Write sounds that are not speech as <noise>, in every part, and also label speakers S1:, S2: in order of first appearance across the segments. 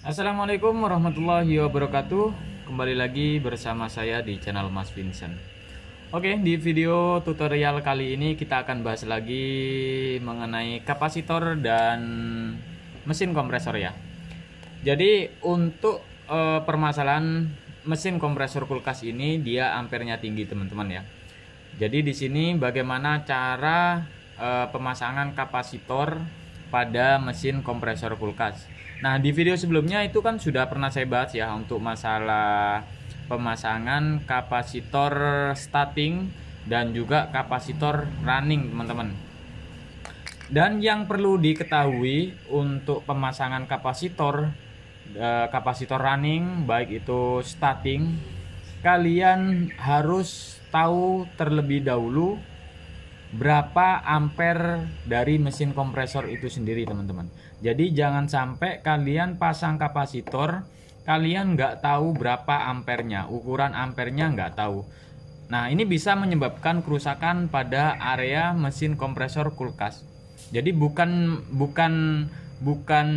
S1: Assalamualaikum warahmatullahi wabarakatuh Kembali lagi bersama saya di channel Mas Vincent Oke di video tutorial kali ini kita akan bahas lagi mengenai kapasitor dan mesin kompresor ya Jadi untuk e, permasalahan mesin kompresor kulkas ini dia ampernya tinggi teman-teman ya Jadi di sini bagaimana cara e, pemasangan kapasitor pada mesin kompresor kulkas Nah, di video sebelumnya itu kan sudah pernah saya bahas ya untuk masalah pemasangan kapasitor starting dan juga kapasitor running, teman-teman. Dan yang perlu diketahui untuk pemasangan kapasitor eh, kapasitor running baik itu starting kalian harus tahu terlebih dahulu berapa ampere dari mesin kompresor itu sendiri teman-teman jadi jangan sampai kalian pasang kapasitor kalian nggak tahu berapa ampernya ukuran ampernya nggak tahu nah ini bisa menyebabkan kerusakan pada area mesin kompresor kulkas jadi bukan bukan bukan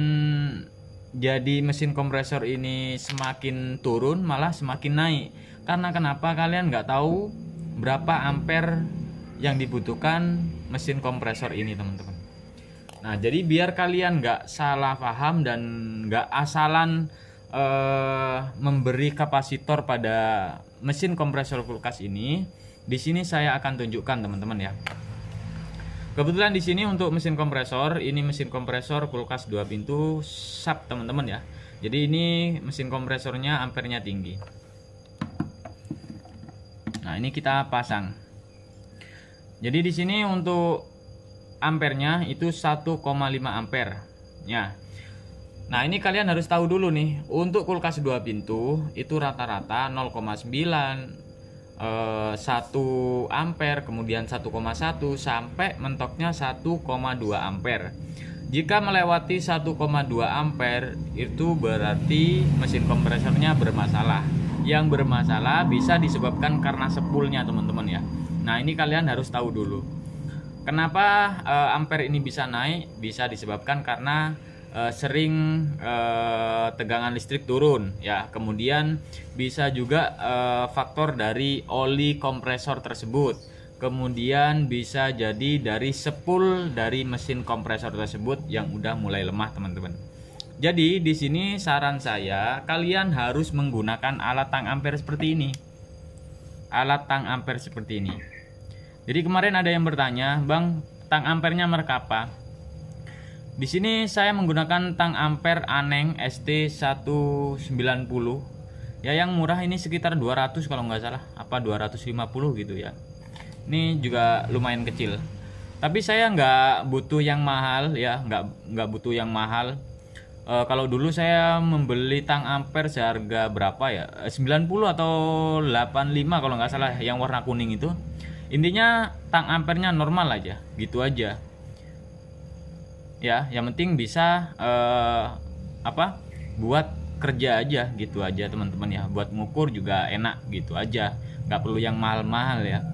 S1: jadi mesin kompresor ini semakin turun malah semakin naik karena kenapa kalian nggak tahu berapa ampere yang dibutuhkan mesin kompresor ini teman-teman nah jadi biar kalian nggak salah paham dan nggak asalan eh, memberi kapasitor pada mesin kompresor kulkas ini di sini saya akan tunjukkan teman-teman ya Kebetulan di sini untuk mesin kompresor, ini mesin kompresor kulkas dua pintu sub teman-teman ya. Jadi ini mesin kompresornya ampernya tinggi. Nah, ini kita pasang. Jadi di sini untuk ampernya itu 1,5 ampere ya. Nah, ini kalian harus tahu dulu nih, untuk kulkas dua pintu itu rata-rata 0,9 eh, satu 1 ampere, kemudian 1,1 sampai mentoknya 1,2 ampere. Jika melewati 1,2 ampere itu berarti mesin kompresornya bermasalah. Yang bermasalah bisa disebabkan karena sepulnya, teman-teman ya. Nah, ini kalian harus tahu dulu. Kenapa uh, eh, ampere ini bisa naik? Bisa disebabkan karena uh, sering uh, tegangan listrik turun ya. Kemudian bisa juga uh, faktor dari oli kompresor tersebut. Kemudian bisa jadi dari sepul dari mesin kompresor tersebut yang udah mulai lemah, teman-teman. Jadi di sini saran saya kalian harus menggunakan alat tang ampere seperti ini. Alat tang ampere seperti ini jadi kemarin ada yang bertanya, "Bang, tang ampernya merek apa?" Di sini saya menggunakan tang amper Aneng ST190. Ya yang murah ini sekitar 200 kalau nggak salah, apa 250 gitu ya. Ini juga lumayan kecil. Tapi saya nggak butuh yang mahal ya, nggak nggak butuh yang mahal. E, kalau dulu saya membeli tang amper seharga berapa ya? 90 eh, atau 85 kalau nggak salah yang warna kuning itu intinya tang ampernya normal aja gitu aja ya yang penting bisa eh, apa buat kerja aja gitu aja teman-teman ya buat ngukur juga enak gitu aja nggak perlu yang mahal-mahal ya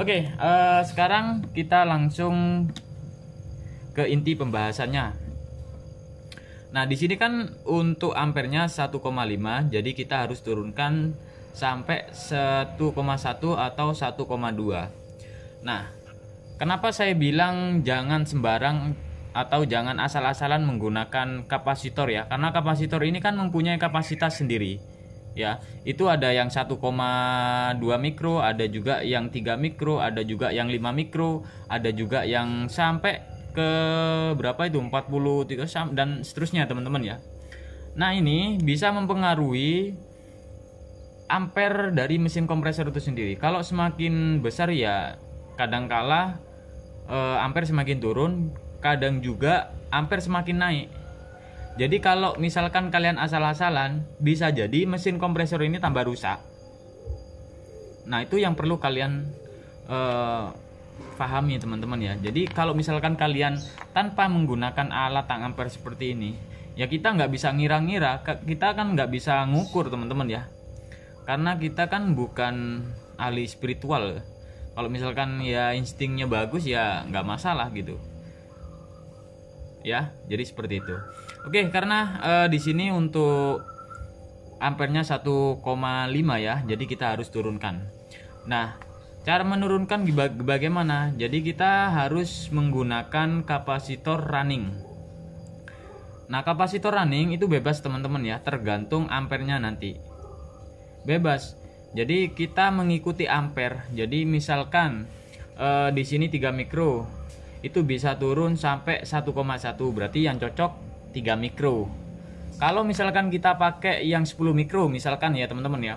S1: oke eh, sekarang kita langsung ke inti pembahasannya nah di sini kan untuk ampernya 1,5 jadi kita harus turunkan sampai 1,1 atau 1,2. Nah, kenapa saya bilang jangan sembarang atau jangan asal-asalan menggunakan kapasitor ya? Karena kapasitor ini kan mempunyai kapasitas sendiri. Ya, itu ada yang 1,2 mikro, ada juga yang 3 mikro, ada juga yang 5 mikro, ada juga yang sampai ke berapa itu 43 dan seterusnya teman-teman ya. Nah, ini bisa mempengaruhi ampere dari mesin kompresor itu sendiri. Kalau semakin besar ya kadang eh, ampere semakin turun, kadang juga ampere semakin naik. Jadi kalau misalkan kalian asal-asalan, bisa jadi mesin kompresor ini tambah rusak. Nah itu yang perlu kalian eh, pahami teman-teman ya. Jadi kalau misalkan kalian tanpa menggunakan alat tang ampere seperti ini, ya kita nggak bisa ngira-ngira, kita kan nggak bisa ngukur teman-teman ya karena kita kan bukan ahli spiritual kalau misalkan ya instingnya bagus ya nggak masalah gitu ya jadi seperti itu oke karena e, di sini untuk ampernya 1,5 ya jadi kita harus turunkan nah cara menurunkan bagaimana jadi kita harus menggunakan kapasitor running Nah, kapasitor running itu bebas teman-teman ya, tergantung ampernya nanti bebas. Jadi kita mengikuti ampere. Jadi misalkan e, di sini 3 mikro itu bisa turun sampai 1,1 berarti yang cocok 3 mikro. Kalau misalkan kita pakai yang 10 mikro misalkan ya teman-teman ya.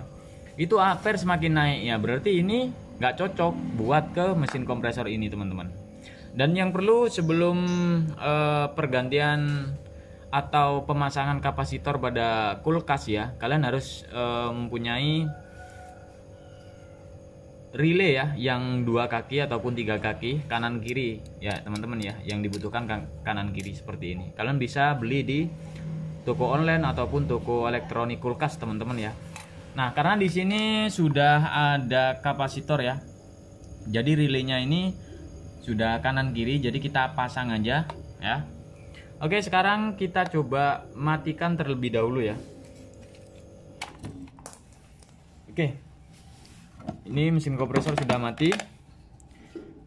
S1: Itu ampere semakin naik ya. Berarti ini nggak cocok buat ke mesin kompresor ini teman-teman. Dan yang perlu sebelum e, pergantian atau pemasangan kapasitor pada kulkas ya kalian harus e, mempunyai relay ya yang dua kaki ataupun tiga kaki kanan kiri ya teman-teman ya yang dibutuhkan kan kanan kiri seperti ini kalian bisa beli di toko online ataupun toko elektronik kulkas teman-teman ya nah karena di sini sudah ada kapasitor ya jadi relaynya ini sudah kanan kiri jadi kita pasang aja ya Oke, sekarang kita coba matikan terlebih dahulu ya. Oke. Ini mesin kompresor sudah mati.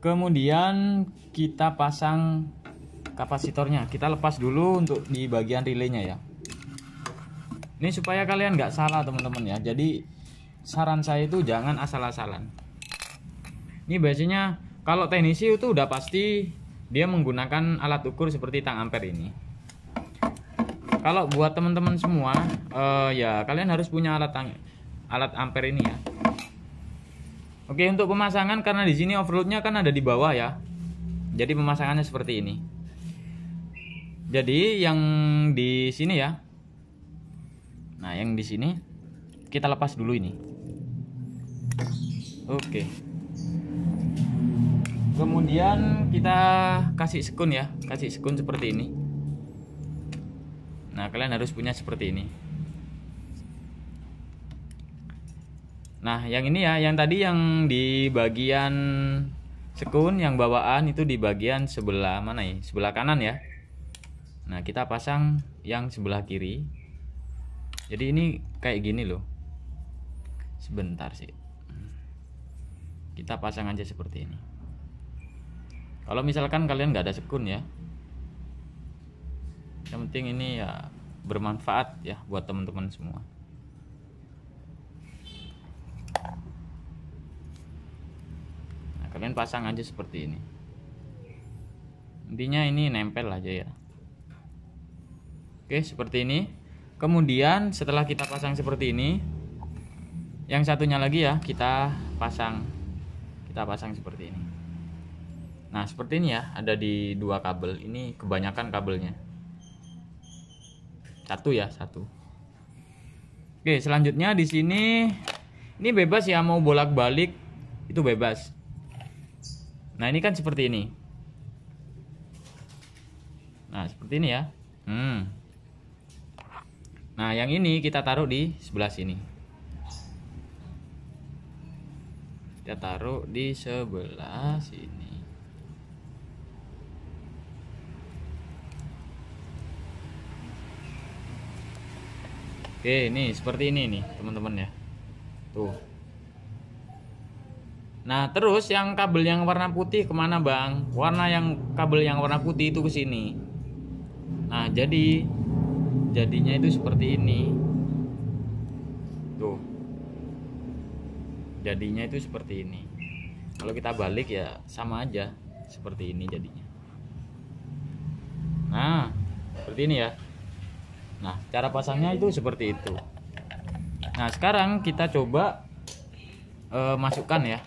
S1: Kemudian kita pasang kapasitornya. Kita lepas dulu untuk di bagian relaynya ya. Ini supaya kalian nggak salah teman-teman ya. Jadi saran saya itu jangan asal-asalan. Ini biasanya kalau teknisi itu udah pasti dia menggunakan alat ukur seperti tang ampere ini kalau buat teman-teman semua uh, ya kalian harus punya alat tang alat ampere ini ya oke untuk pemasangan karena di sini overloadnya kan ada di bawah ya jadi pemasangannya seperti ini jadi yang di sini ya nah yang di sini kita lepas dulu ini oke okay kemudian kita kasih sekun ya kasih sekun seperti ini nah kalian harus punya seperti ini nah yang ini ya yang tadi yang di bagian sekun yang bawaan itu di bagian sebelah mana ya sebelah kanan ya nah kita pasang yang sebelah kiri jadi ini kayak gini loh sebentar sih kita pasang aja seperti ini kalau misalkan kalian nggak ada sekun ya yang penting ini ya bermanfaat ya buat teman-teman semua nah, kalian pasang aja seperti ini intinya ini nempel aja ya oke seperti ini kemudian setelah kita pasang seperti ini yang satunya lagi ya kita pasang kita pasang seperti ini Nah, seperti ini ya, ada di dua kabel. Ini kebanyakan kabelnya. Satu ya, satu. Oke, selanjutnya di sini ini bebas ya mau bolak-balik itu bebas. Nah, ini kan seperti ini. Nah, seperti ini ya. Hmm. Nah, yang ini kita taruh di sebelah sini. Kita taruh di sebelah sini. Oke, ini seperti ini nih, teman-teman ya. Tuh. Nah, terus yang kabel yang warna putih kemana bang? Warna yang kabel yang warna putih itu ke sini. Nah, jadi jadinya itu seperti ini. Tuh. Jadinya itu seperti ini. Kalau kita balik ya sama aja seperti ini jadinya. Nah, seperti ini ya. Nah, cara pasangnya itu seperti itu. Nah, sekarang kita coba uh, masukkan ya.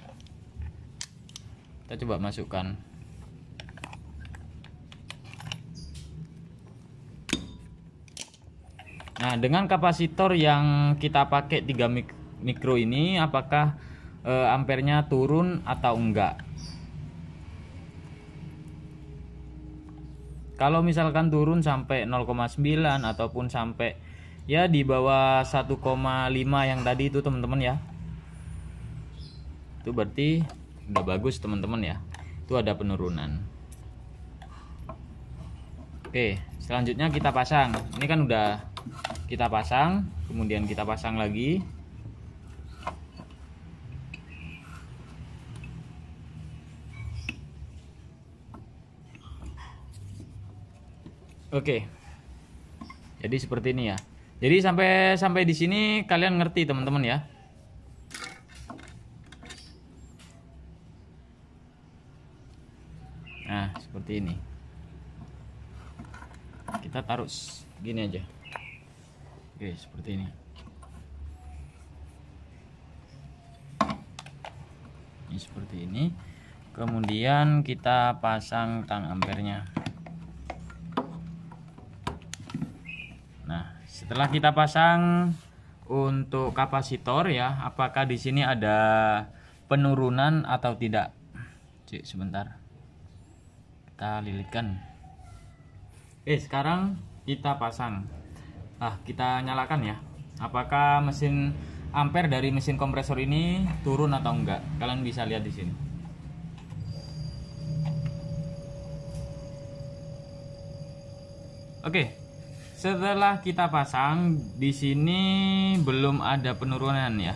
S1: Kita coba masukkan. Nah, dengan kapasitor yang kita pakai 3 mikro ini apakah uh, ampernya turun atau enggak? Kalau misalkan turun sampai 0,9 ataupun sampai ya di bawah 1,5 yang tadi itu teman-teman ya. Itu berarti udah bagus teman-teman ya. Itu ada penurunan. Oke, selanjutnya kita pasang. Ini kan udah kita pasang, kemudian kita pasang lagi. Oke. Jadi seperti ini ya. Jadi sampai sampai di sini kalian ngerti teman-teman ya. Nah, seperti ini. Kita taruh gini aja. Oke, seperti ini. Ini seperti ini. Kemudian kita pasang tang ampernya. Setelah kita pasang untuk kapasitor ya, apakah di sini ada penurunan atau tidak? Cek sebentar. Kita lilitkan. Eh, sekarang kita pasang. Ah, kita nyalakan ya. Apakah mesin ampere dari mesin kompresor ini turun atau enggak? Kalian bisa lihat di sini. Oke, okay setelah kita pasang di sini belum ada penurunan ya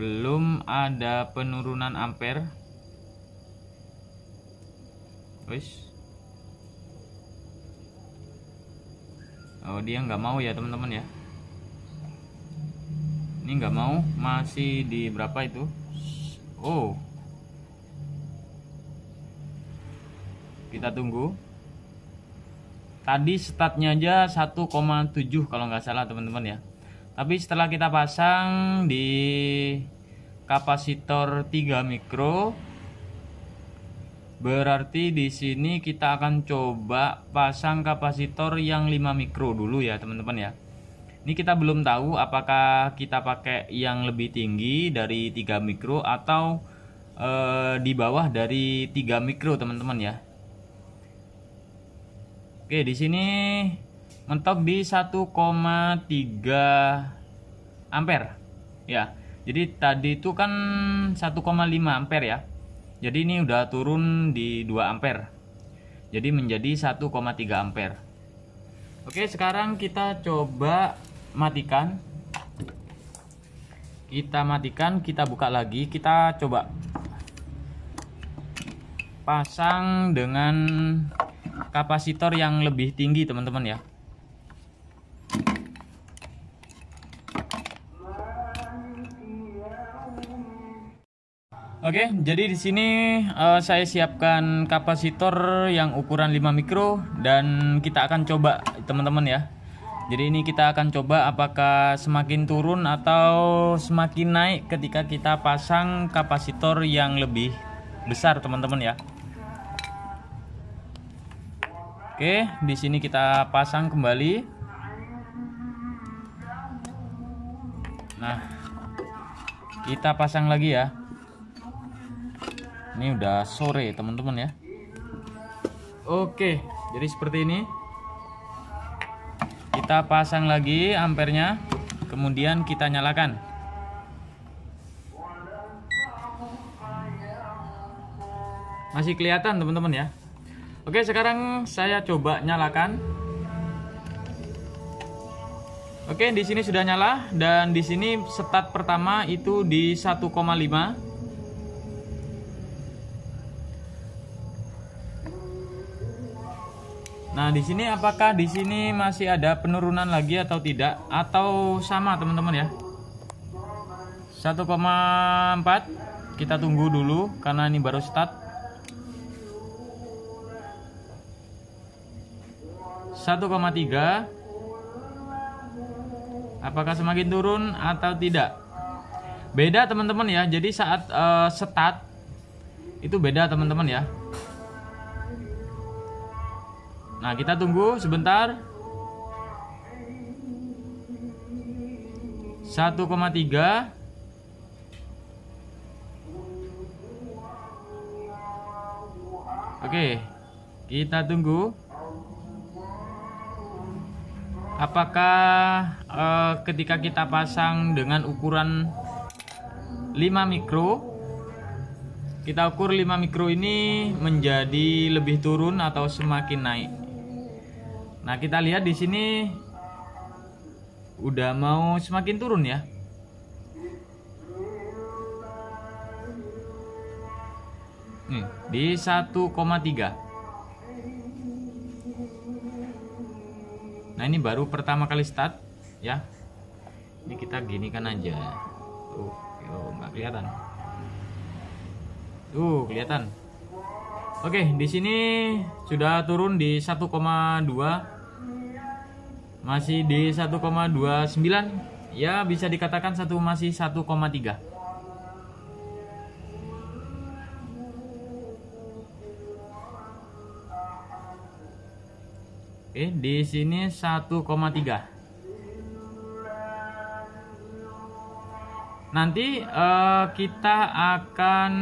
S1: belum ada penurunan ampere wis oh dia nggak mau ya teman-teman ya ini nggak mau masih di berapa itu oh kita tunggu tadi statnya aja 1,7 kalau nggak salah teman-teman ya tapi setelah kita pasang di kapasitor 3 mikro berarti di sini kita akan coba pasang kapasitor yang 5 mikro dulu ya teman-teman ya ini kita belum tahu apakah kita pakai yang lebih tinggi dari 3 mikro atau e, di bawah dari 3 mikro teman-teman ya Oke, di sini mentok di 1,3 ampere. Ya. Jadi tadi itu kan 1,5 ampere ya. Jadi ini udah turun di 2 ampere. Jadi menjadi 1,3 ampere. Oke, sekarang kita coba matikan. Kita matikan, kita buka lagi, kita coba pasang dengan kapasitor yang lebih tinggi teman-teman ya Oke, jadi di sini uh, saya siapkan kapasitor yang ukuran 5 mikro dan kita akan coba teman-teman ya. Jadi ini kita akan coba apakah semakin turun atau semakin naik ketika kita pasang kapasitor yang lebih besar teman-teman ya. Oke, di sini kita pasang kembali. Nah, kita pasang lagi ya. Ini udah sore, teman-teman ya. Oke, jadi seperti ini. Kita pasang lagi ampernya, kemudian kita nyalakan. Masih kelihatan, teman-teman ya. Oke, sekarang saya coba nyalakan. Oke, di sini sudah nyala dan di sini start pertama itu di 1,5. Nah, di sini apakah di sini masih ada penurunan lagi atau tidak atau sama teman-teman ya? 1,4 kita tunggu dulu karena ini baru start. 1,3 apakah semakin turun atau tidak beda teman-teman ya jadi saat uh, eh, setat itu beda teman-teman ya nah kita tunggu sebentar 1,3 Oke, kita tunggu apakah uh, ketika kita pasang dengan ukuran 5 mikro kita ukur 5 mikro ini menjadi lebih turun atau semakin naik nah kita lihat di sini udah mau semakin turun ya nih di 1,3 nah ini baru pertama kali start ya ini kita gini kan aja tuh yo nggak kelihatan tuh kelihatan oke di sini sudah turun di 1,2 masih di 1,29 ya bisa dikatakan satu masih 1,3 Oke, eh, di sini 1,3. Nanti uh, kita akan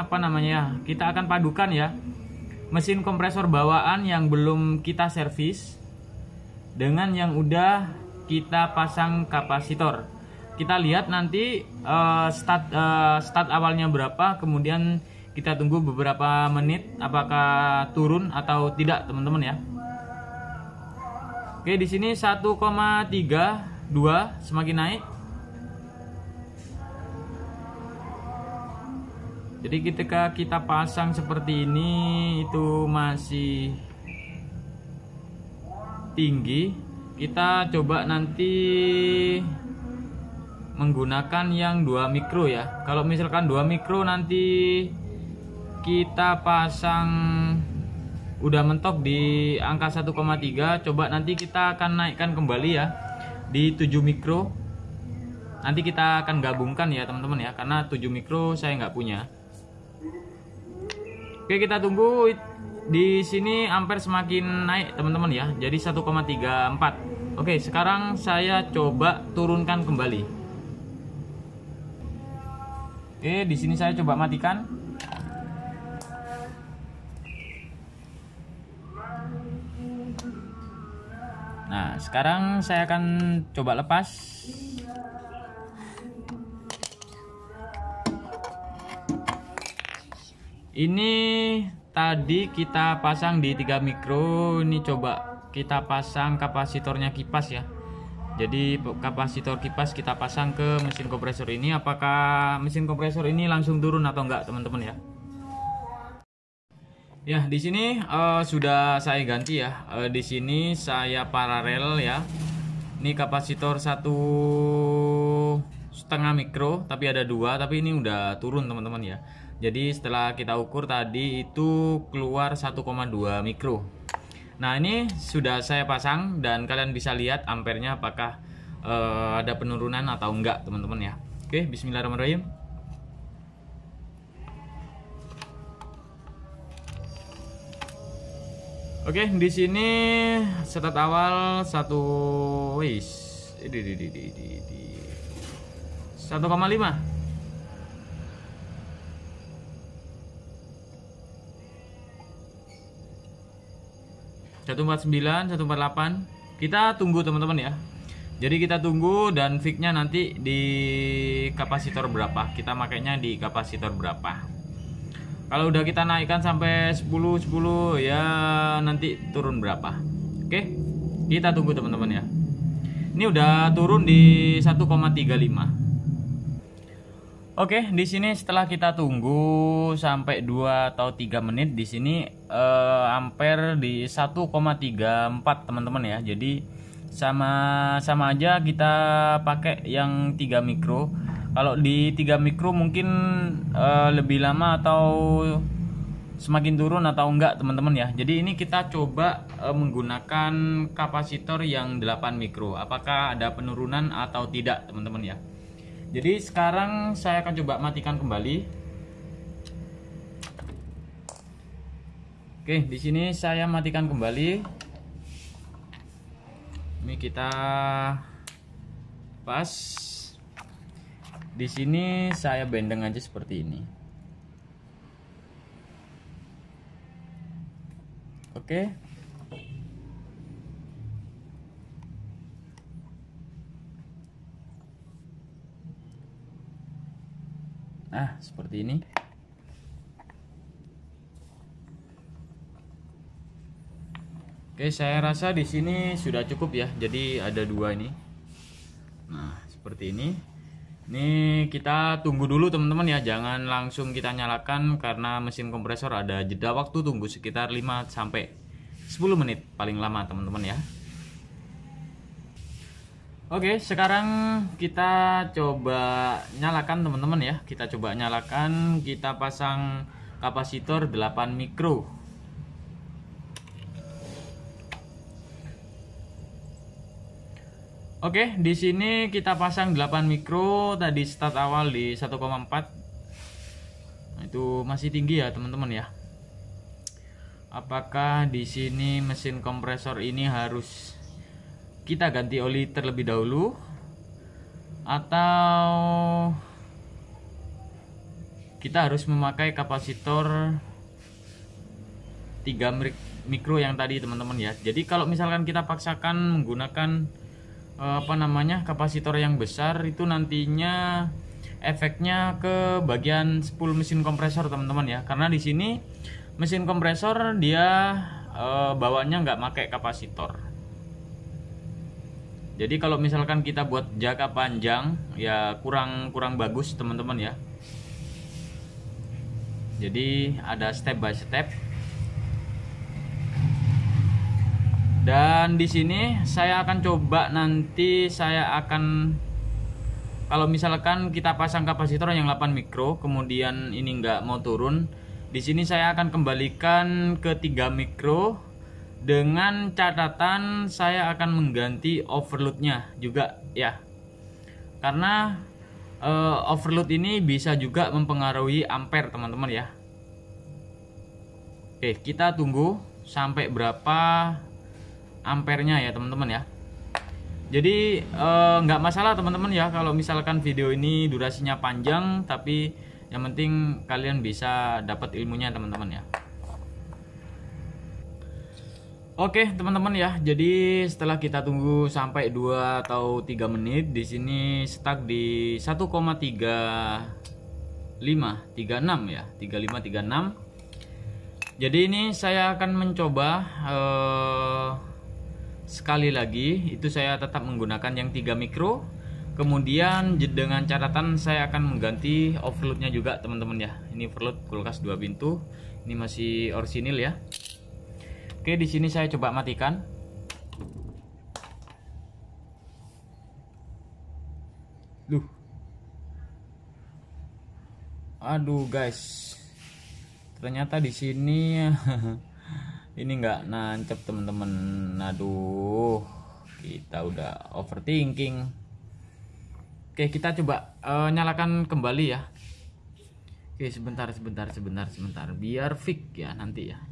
S1: apa namanya ya, Kita akan padukan ya mesin kompresor bawaan yang belum kita servis dengan yang udah kita pasang kapasitor. Kita lihat nanti uh, start uh, start awalnya berapa, kemudian kita tunggu beberapa menit apakah turun atau tidak, teman-teman ya. Oke, di sini 1,32 semakin naik. Jadi ketika kita pasang seperti ini itu masih tinggi, kita coba nanti menggunakan yang 2 mikro ya. Kalau misalkan 2 mikro nanti kita pasang udah mentok di angka 1,3 coba nanti kita akan naikkan kembali ya di 7 mikro nanti kita akan gabungkan ya teman-teman ya karena 7 mikro saya nggak punya oke kita tunggu di sini ampere semakin naik teman-teman ya jadi 1,34 oke sekarang saya coba turunkan kembali oke di sini saya coba matikan Nah, sekarang saya akan coba lepas. Ini tadi kita pasang di 3 mikro, ini coba kita pasang kapasitornya kipas ya. Jadi kapasitor kipas kita pasang ke mesin kompresor ini apakah mesin kompresor ini langsung turun atau enggak teman-teman ya? Ya, di sini uh, sudah saya ganti ya. Uh, di sini saya paralel ya. Ini kapasitor satu setengah mikro, tapi ada dua, tapi ini udah turun teman-teman ya. Jadi setelah kita ukur tadi itu keluar 1,2 mikro. Nah ini sudah saya pasang dan kalian bisa lihat ampernya apakah uh, ada penurunan atau enggak teman-teman ya. Oke, Bismillahirrahmanirrahim. Oke, di sini setat awal satu wis. Di di di di di. di. 1,5. satu empat sembilan satu empat delapan kita tunggu teman-teman ya jadi kita tunggu dan fiknya nanti di kapasitor berapa kita makainya di kapasitor berapa kalau udah kita naikkan sampai 10 10 ya nanti turun berapa oke kita tunggu teman-teman ya ini udah turun di 1,35 Oke, di sini setelah kita tunggu sampai 2 atau 3 menit di sini eh, ampere di 1,34 teman-teman ya. Jadi sama sama aja kita pakai yang 3 mikro kalau di 3 mikro mungkin uh, lebih lama atau semakin turun atau enggak teman-teman ya jadi ini kita coba uh, menggunakan kapasitor yang 8 mikro apakah ada penurunan atau tidak teman-teman ya jadi sekarang saya akan coba matikan kembali Oke, di sini saya matikan kembali. Ini kita pas di sini saya bendeng aja seperti ini. Oke. Nah, seperti ini. Oke, saya rasa di sini sudah cukup ya. Jadi ada dua ini. Nah, seperti ini. Ini kita tunggu dulu teman-teman ya, jangan langsung kita nyalakan karena mesin kompresor ada jeda waktu tunggu sekitar 5 sampai 10 menit paling lama teman-teman ya. Oke, sekarang kita coba nyalakan teman-teman ya. Kita coba nyalakan, kita pasang kapasitor 8 mikro Oke, di sini kita pasang 8 mikro tadi start awal di 1,4. Nah, itu masih tinggi ya, teman-teman ya. Apakah di sini mesin kompresor ini harus kita ganti oli terlebih dahulu atau kita harus memakai kapasitor 3 mikro yang tadi teman-teman ya. Jadi kalau misalkan kita paksakan menggunakan Eh, apa namanya kapasitor yang besar itu nantinya efeknya ke bagian 10 mesin kompresor teman-teman ya karena di sini mesin kompresor dia e, bawahnya nggak pakai kapasitor jadi kalau misalkan kita buat jangka panjang ya kurang kurang bagus teman-teman ya jadi ada step by step dan di sini saya akan coba nanti saya akan kalau misalkan kita pasang kapasitor yang 8 mikro kemudian ini nggak mau turun di sini saya akan kembalikan ke 3 mikro dengan catatan saya akan mengganti overloadnya juga ya karena uh, overload ini bisa juga mempengaruhi ampere teman-teman ya oke kita tunggu sampai berapa ampernya ya teman-teman ya jadi eh, nggak eh, masalah teman-teman ya kalau misalkan video ini durasinya panjang tapi yang penting kalian bisa dapat ilmunya teman-teman ya Oke teman-teman ya, jadi setelah kita tunggu sampai 2 atau 3 menit di sini stuck di 1,35 36 ya, 3536. Jadi ini saya akan mencoba eh, sekali lagi itu saya tetap menggunakan yang 3 mikro kemudian dengan catatan saya akan mengganti overloadnya juga teman-teman ya ini overload kulkas dua pintu ini masih orsinil ya oke di sini saya coba matikan Duh. Aduh guys. Ternyata di sini <laughs> ini nggak nancep temen-temen aduh kita udah overthinking oke kita coba uh, nyalakan kembali ya oke sebentar sebentar sebentar sebentar biar fix ya nanti ya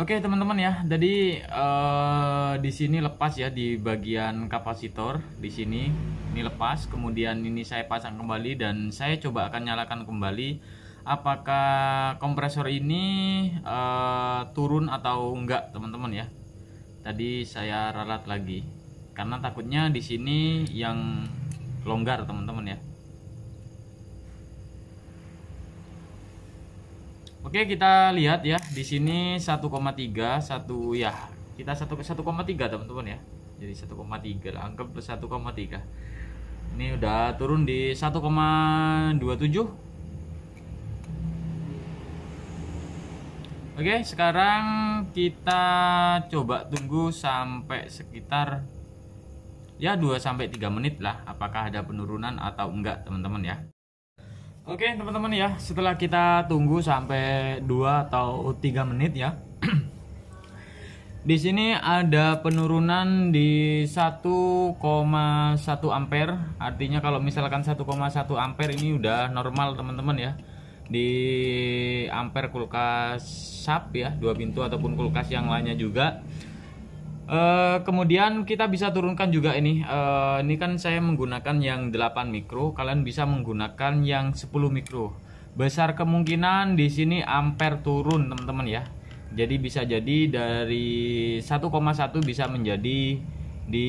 S1: oke teman-teman ya jadi uh, di sini lepas ya di bagian kapasitor di sini ini lepas kemudian ini saya pasang kembali dan saya coba akan nyalakan kembali apakah kompresor ini uh, turun atau enggak teman-teman ya tadi saya ralat lagi karena takutnya di sini yang longgar teman-teman ya Oke kita lihat ya di sini 1,3 satu ya kita satu ke 1,3 teman-teman ya jadi 1,3 lah anggap 1,3 ini udah turun di 1,27 Oke, sekarang kita coba tunggu sampai sekitar ya 2 sampai 3 menit lah apakah ada penurunan atau enggak teman-teman ya. Oke, teman-teman ya, setelah kita tunggu sampai 2 atau 3 menit ya. <clears throat> di sini ada penurunan di 1,1 ampere. Artinya kalau misalkan 1,1 ampere ini udah normal teman-teman ya di ampere kulkas sap ya dua pintu ataupun kulkas yang lainnya juga e, kemudian kita bisa turunkan juga ini. e, ini kan saya menggunakan yang 8 mikro, kalian bisa menggunakan yang 10 mikro. Besar kemungkinan di sini ampere turun, teman-teman ya. Jadi bisa jadi dari 1,1 bisa menjadi di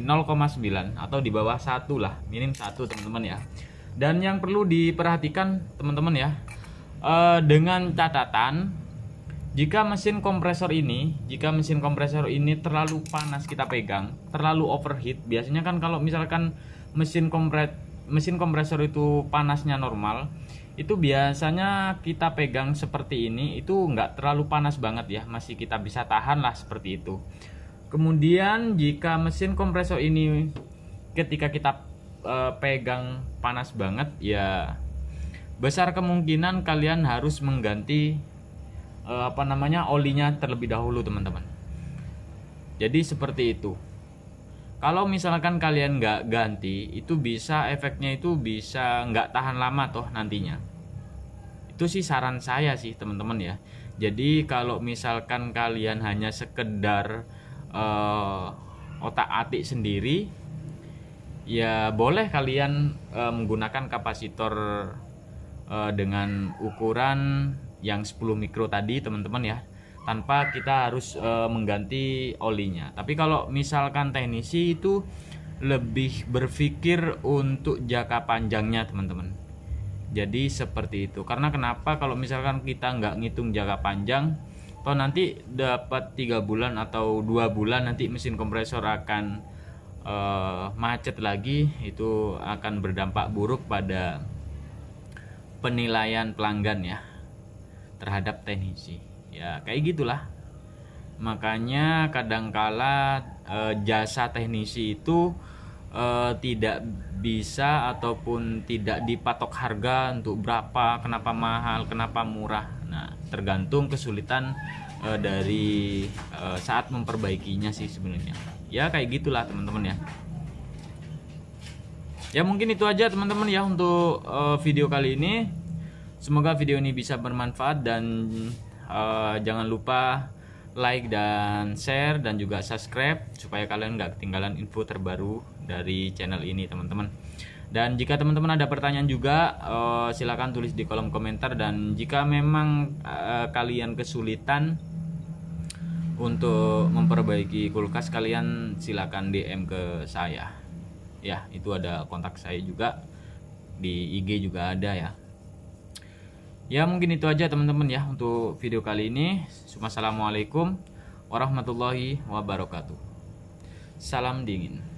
S1: 0,9 atau di bawah satu lah, minim satu teman-teman ya. Dan yang perlu diperhatikan teman-teman ya, eh, dengan catatan jika mesin kompresor ini, jika mesin kompresor ini terlalu panas kita pegang, terlalu overheat, biasanya kan kalau misalkan mesin kompres mesin kompresor itu panasnya normal, itu biasanya kita pegang seperti ini itu nggak terlalu panas banget ya, masih kita bisa tahan lah seperti itu. Kemudian jika mesin kompresor ini ketika kita uh, pegang panas banget ya besar kemungkinan kalian harus mengganti uh, apa namanya olinya terlebih dahulu teman-teman jadi seperti itu kalau misalkan kalian nggak ganti itu bisa efeknya itu bisa nggak tahan lama toh nantinya itu sih saran saya sih teman-teman ya jadi kalau misalkan kalian hanya sekedar uh, eh, otak atik sendiri ya boleh kalian e, menggunakan kapasitor e, dengan ukuran yang 10 mikro tadi teman-teman ya tanpa kita harus e, mengganti olinya tapi kalau misalkan teknisi itu lebih berpikir untuk jangka panjangnya teman-teman jadi seperti itu karena kenapa kalau misalkan kita nggak ngitung jangka panjang atau nanti dapat tiga bulan atau dua bulan nanti mesin kompresor akan uh, macet lagi itu akan berdampak buruk pada penilaian pelanggan ya terhadap teknisi ya kayak gitulah makanya kadangkala uh, jasa teknisi itu uh, tidak bisa ataupun tidak dipatok harga untuk berapa kenapa mahal kenapa murah nah tergantung kesulitan uh, dari uh, saat memperbaikinya sih sebenarnya ya kayak gitulah teman-teman ya ya mungkin itu aja teman-teman ya untuk uh, video kali ini semoga video ini bisa bermanfaat dan uh, jangan lupa like dan share dan juga subscribe supaya kalian gak ketinggalan info terbaru dari channel ini teman-teman dan jika teman-teman ada pertanyaan juga, uh, silakan tulis di kolom komentar. Dan jika memang uh, kalian kesulitan untuk memperbaiki kulkas, kalian silakan DM ke saya. Ya, itu ada kontak saya juga di IG juga ada ya. Ya mungkin itu aja teman-teman ya untuk video kali ini. Assalamualaikum warahmatullahi wabarakatuh. Salam dingin.